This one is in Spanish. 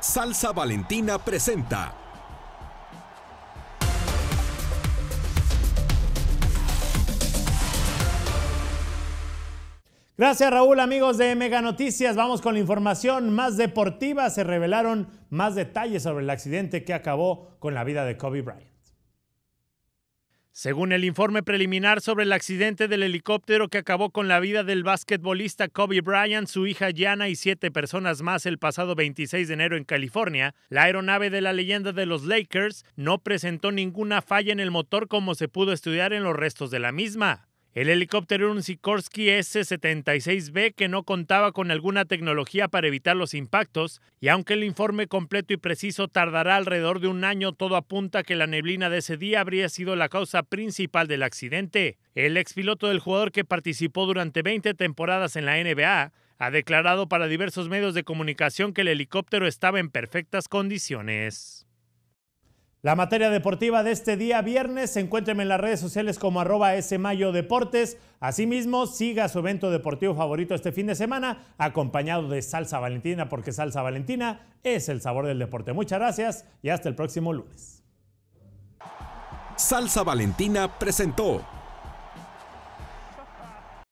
Salsa Valentina presenta. Gracias Raúl, amigos de Mega Noticias. Vamos con la información más deportiva. Se revelaron más detalles sobre el accidente que acabó con la vida de Kobe Bryant. Según el informe preliminar sobre el accidente del helicóptero que acabó con la vida del basquetbolista Kobe Bryant, su hija Gianna y siete personas más el pasado 26 de enero en California, la aeronave de la leyenda de los Lakers no presentó ninguna falla en el motor como se pudo estudiar en los restos de la misma. El helicóptero era un Sikorsky S-76B que no contaba con alguna tecnología para evitar los impactos, y aunque el informe completo y preciso tardará alrededor de un año, todo apunta a que la neblina de ese día habría sido la causa principal del accidente. El expiloto del jugador que participó durante 20 temporadas en la NBA ha declarado para diversos medios de comunicación que el helicóptero estaba en perfectas condiciones. La materia deportiva de este día viernes, encuéntreme en las redes sociales como arroba deportes. Asimismo, siga su evento deportivo favorito este fin de semana, acompañado de salsa valentina, porque salsa valentina es el sabor del deporte. Muchas gracias y hasta el próximo lunes. Salsa Valentina presentó